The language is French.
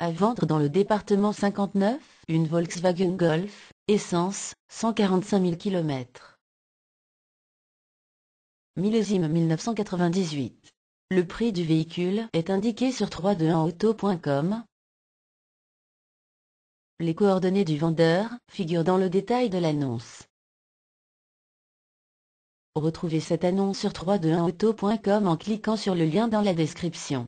À vendre dans le département 59, une Volkswagen Golf, essence, 145 000 km. Millésime 1998. Le prix du véhicule est indiqué sur 321auto.com. Les coordonnées du vendeur figurent dans le détail de l'annonce. Retrouvez cette annonce sur 321auto.com en cliquant sur le lien dans la description.